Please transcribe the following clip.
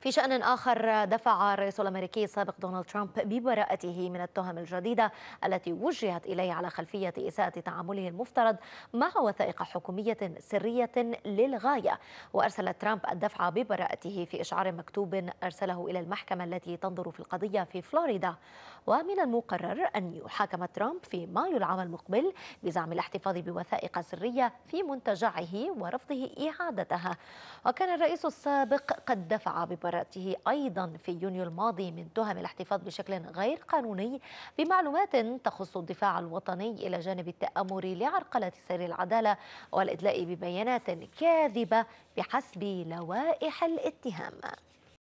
في شأن آخر دفع الرئيس الأمريكي السابق دونالد ترامب ببراءته من التهم الجديدة التي وجهت إليه على خلفية إساءة تعامله المفترض مع وثائق حكومية سرية للغاية وأرسل ترامب الدفع ببراءته في إشعار مكتوب أرسله إلى المحكمة التي تنظر في القضية في فلوريدا ومن المقرر أن يحاكم ترامب في مايو العام المقبل بزعم الاحتفاظ بوثائق سرية في منتجعه ورفضه إعادتها وكان الرئيس السابق قد دفع ببراءته براءته أيضا في يونيو الماضي من تهم الاحتفاظ بشكل غير قانوني بمعلومات تخص الدفاع الوطني إلى جانب التآمر لعرقلة سير العدالة والإدلاء ببيانات كاذبة بحسب لوائح الاتهام